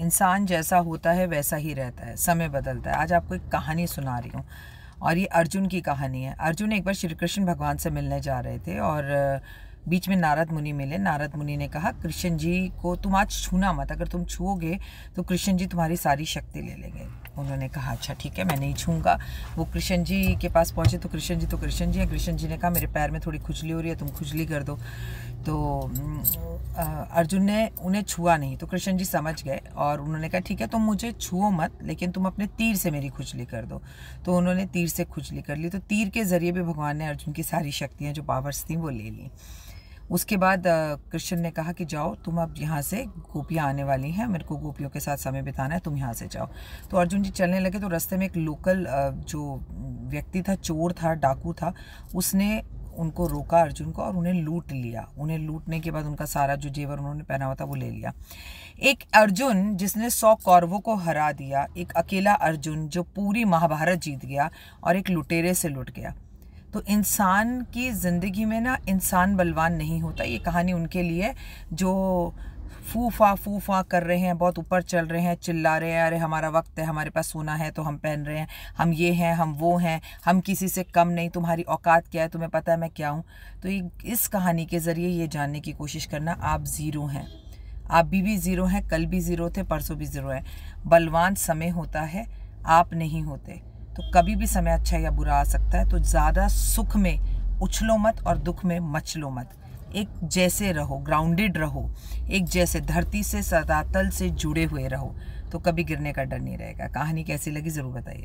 इंसान जैसा होता है वैसा ही रहता है समय बदलता है आज आपको एक कहानी सुना रही हूँ और ये अर्जुन की कहानी है अर्जुन एक बार श्री कृष्ण भगवान से मिलने जा रहे थे और बीच में नारद मुनि मिले नारद मुनि ने कहा कृष्ण जी को तुम आज छूना मत अगर तुम छूओगे तो कृष्ण जी तुम्हारी सारी शक्ति ले लेंगे उन्होंने कहा अच्छा ठीक है मैं नहीं छूँगा वो कृष्ण जी के पास पहुँचे तो कृष्ण जी तो कृष्ण जी हैं कृष्ण जी ने कहा मेरे पैर में थोड़ी खुजली हो रही है तुम खुजली कर दो तो अर्जुन ने उन्हें छुआ नहीं तो कृष्ण जी समझ गए और उन्होंने कहा ठीक है तुम मुझे छुओ मत लेकिन तुम अपने तीर से मेरी खुजली कर दो तो उन्होंने तीर से खुजली कर ली तो तीर के ज़रिए भी भगवान ने अर्जुन की सारी शक्तियाँ जो पावर्स थी वो ले ली उसके बाद कृष्ण ने कहा कि जाओ तुम अब यहाँ से गोपियाँ आने वाली हैं मेरे को गोपियों के साथ समय बिताना है तुम यहाँ से जाओ तो अर्जुन जी चलने लगे तो रास्ते में एक लोकल जो व्यक्ति था चोर था डाकू था उसने उनको रोका अर्जुन को और उन्हें लूट लिया उन्हें लूटने के बाद उनका सारा जो जेवर उन्होंने पहना हुआ था वो ले लिया एक अर्जुन जिसने सौ कौरवों को हरा दिया एक अकेला अर्जुन जो पूरी महाभारत जीत गया और एक लुटेरे से लुट गया तो इंसान की ज़िंदगी में ना इंसान बलवान नहीं होता ये कहानी उनके लिए जो फूफा फूफा कर रहे हैं बहुत ऊपर चल रहे हैं चिल्ला रहे हैं अरे हमारा वक्त है हमारे पास सोना है तो हम पहन रहे हैं हम ये हैं हम वो हैं हम किसी से कम नहीं तुम्हारी औकात क्या है तुम्हें पता है मैं क्या हूँ तो ये इस कहानी के ज़रिए ये जानने की कोशिश करना आप ज़ीरो हैं आप भी भी ज़ीरो हैं कल भी ज़ीरो थे परसों भी ज़ीरो हैं बलवान समय होता है आप नहीं होते तो कभी भी समय अच्छा या बुरा आ सकता है तो ज़्यादा सुख में उछलो मत और दुख में मचलो मत एक जैसे रहो ग्राउंडेड रहो एक जैसे धरती से सदातल से जुड़े हुए रहो तो कभी गिरने का डर नहीं रहेगा कहानी कैसी लगी ज़रूर बताइए